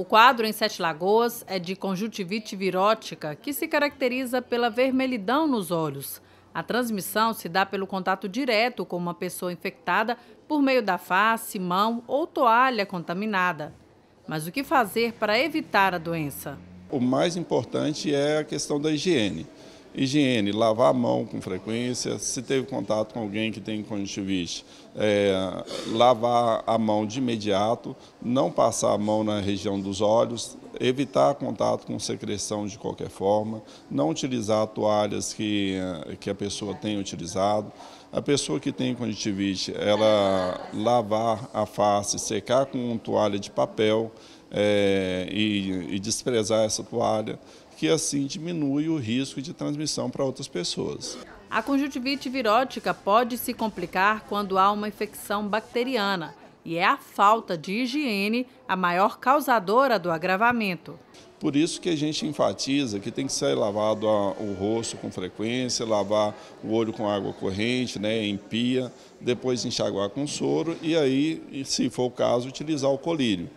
O quadro em Sete Lagoas é de conjuntivite virótica, que se caracteriza pela vermelhidão nos olhos. A transmissão se dá pelo contato direto com uma pessoa infectada por meio da face, mão ou toalha contaminada. Mas o que fazer para evitar a doença? O mais importante é a questão da higiene. Higiene, lavar a mão com frequência, se teve contato com alguém que tem conjuntivite, é, lavar a mão de imediato, não passar a mão na região dos olhos, evitar contato com secreção de qualquer forma, não utilizar toalhas que, eh, que a pessoa tenha utilizado. A pessoa que tem conjuntivite, ela lavar a face, secar com toalha de papel é, e, e desprezar essa toalha porque assim diminui o risco de transmissão para outras pessoas. A conjuntivite virótica pode se complicar quando há uma infecção bacteriana e é a falta de higiene a maior causadora do agravamento. Por isso que a gente enfatiza que tem que ser lavado o rosto com frequência, lavar o olho com água corrente, né, em pia, depois enxaguar com soro e aí, se for o caso, utilizar o colírio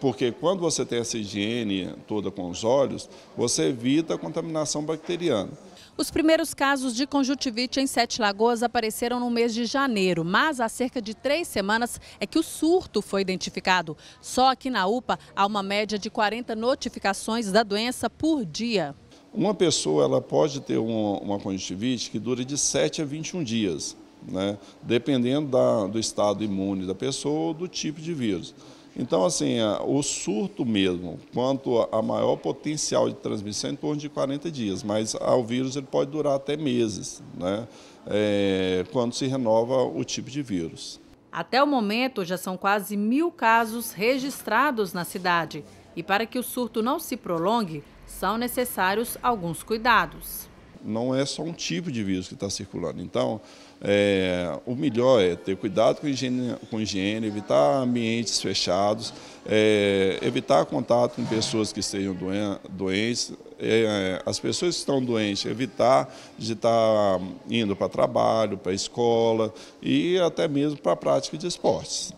porque quando você tem essa higiene toda com os olhos, você evita a contaminação bacteriana. Os primeiros casos de conjuntivite em Sete Lagoas apareceram no mês de janeiro, mas há cerca de três semanas é que o surto foi identificado. Só aqui na UPA há uma média de 40 notificações da doença por dia. Uma pessoa ela pode ter uma, uma conjuntivite que dura de 7 a 21 dias, né? dependendo da, do estado imune da pessoa ou do tipo de vírus. Então, assim, o surto mesmo, quanto a maior potencial de transmissão, é em torno de 40 dias, mas o vírus ele pode durar até meses, né? É, quando se renova o tipo de vírus. Até o momento, já são quase mil casos registrados na cidade. E para que o surto não se prolongue, são necessários alguns cuidados não é só um tipo de vírus que está circulando. Então, é, o melhor é ter cuidado com higiene, com higiene evitar ambientes fechados, é, evitar contato com pessoas que estejam doen doentes, é, é as pessoas que estão doentes, evitar de estar tá indo para trabalho, para escola e até mesmo para a prática de esportes.